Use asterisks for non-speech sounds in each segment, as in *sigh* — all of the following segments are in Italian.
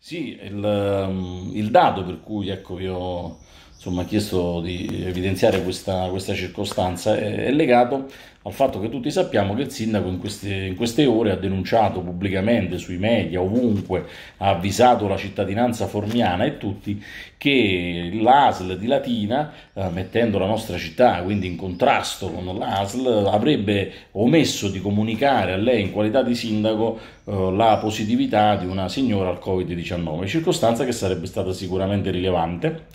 Sì, il, ehm, il dato per cui ecco, ho insomma, chiesto di evidenziare questa, questa circostanza, è, è, legato al fatto che tutti sappiamo che il sindaco in queste, in queste, ore ha denunciato pubblicamente sui media, ovunque, ha avvisato la cittadinanza formiana e tutti che l'ASL di Latina, eh, mettendo la nostra città quindi in contrasto con l'ASL, avrebbe omesso di comunicare a lei in qualità di sindaco eh, la positività di una signora al Covid-19, circostanza che sarebbe stata sicuramente rilevante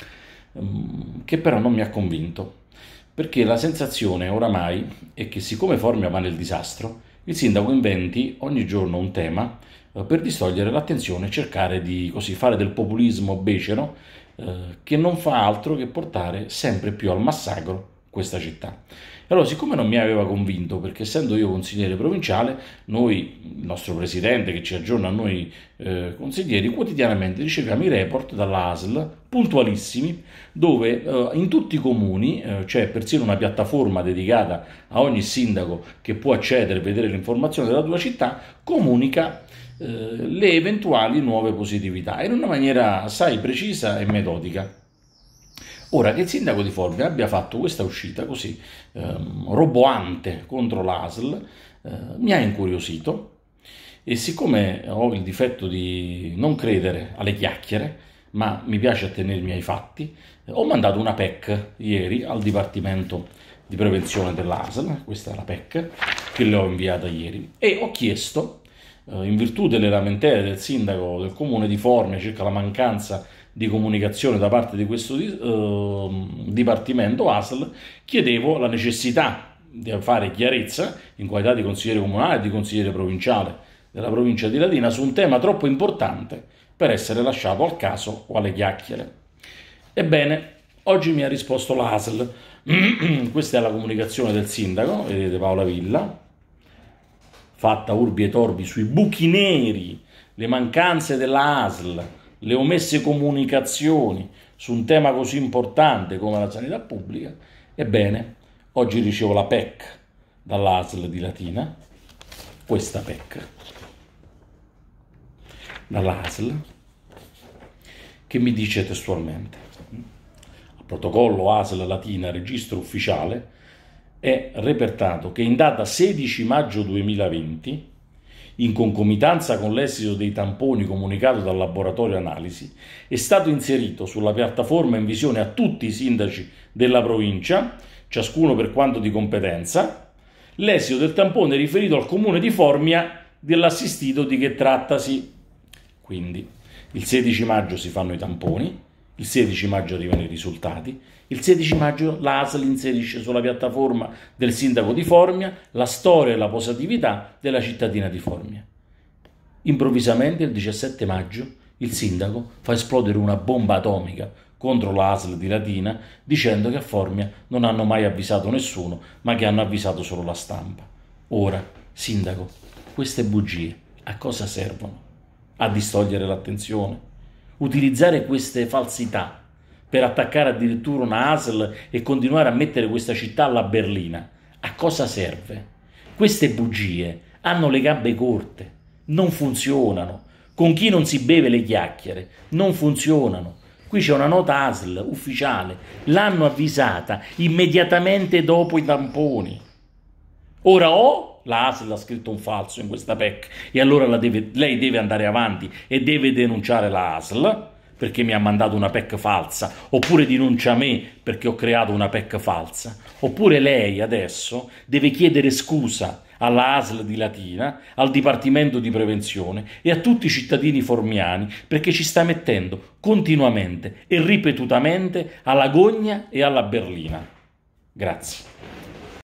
Ehm, che però non mi ha convinto, perché la sensazione oramai è che siccome Formia va nel disastro, il sindaco inventi ogni giorno un tema eh, per distogliere l'attenzione e cercare di così, fare del populismo becero eh, che non fa altro che portare sempre più al massacro questa città. Allora, siccome non mi aveva convinto, perché essendo io consigliere provinciale, noi, il nostro presidente che ci aggiorna a noi eh, consiglieri, quotidianamente riceviamo i report dall'ASL, puntualissimi, dove eh, in tutti i comuni eh, c'è persino una piattaforma dedicata a ogni sindaco che può accedere e vedere le informazioni della tua città, comunica eh, le eventuali nuove positività in una maniera assai precisa e metodica. Ora, che il sindaco di Foggia abbia fatto questa uscita così ehm, roboante contro l'ASL eh, mi ha incuriosito e siccome ho il difetto di non credere alle chiacchiere, ma mi piace attenermi ai fatti, eh, ho mandato una PEC ieri al Dipartimento di Prevenzione dell'ASL, questa è la PEC che le ho inviata ieri, e ho chiesto, eh, in virtù delle lamentele del sindaco del comune di Forme circa la mancanza di comunicazione da parte di questo eh, dipartimento ASL, chiedevo la necessità di fare chiarezza in qualità di consigliere comunale e di consigliere provinciale della provincia di Latina su un tema troppo importante per essere lasciato al caso o alle chiacchiere. Ebbene, oggi mi ha risposto l'ASL. *clears throat* Questa è la comunicazione del sindaco, vedete Paola Villa, fatta urbi e torbi sui buchi neri, le mancanze dell'ASL. ASL le omesse comunicazioni su un tema così importante come la sanità pubblica, ebbene, oggi ricevo la PEC dall'ASL di Latina, questa PEC dall'ASL, che mi dice testualmente, al protocollo ASL Latina, registro ufficiale, è repertato che in data 16 maggio 2020 in concomitanza con l'esito dei tamponi comunicato dal laboratorio analisi, è stato inserito sulla piattaforma in visione a tutti i sindaci della provincia, ciascuno per quanto di competenza, l'esito del tampone riferito al comune di Formia dell'assistito di che trattasi. Quindi il 16 maggio si fanno i tamponi, il 16 maggio arrivano i risultati. Il 16 maggio l'ASL inserisce sulla piattaforma del sindaco di Formia la storia e la positività della cittadina di Formia. Improvvisamente il 17 maggio il sindaco fa esplodere una bomba atomica contro l'ASL di Latina dicendo che a Formia non hanno mai avvisato nessuno, ma che hanno avvisato solo la stampa. Ora, sindaco, queste bugie a cosa servono? A distogliere l'attenzione? utilizzare queste falsità per attaccare addirittura una ASL e continuare a mettere questa città alla berlina. A cosa serve? Queste bugie hanno le gambe corte, non funzionano. Con chi non si beve le chiacchiere, non funzionano. Qui c'è una nota ASL ufficiale, l'hanno avvisata immediatamente dopo i tamponi. Ora o la ASL ha scritto un falso in questa PEC e allora deve, lei deve andare avanti e deve denunciare la ASL perché mi ha mandato una PEC falsa, oppure denuncia me perché ho creato una PEC falsa, oppure lei adesso deve chiedere scusa alla ASL di Latina, al Dipartimento di Prevenzione e a tutti i cittadini formiani perché ci sta mettendo continuamente e ripetutamente alla gogna e alla berlina. Grazie.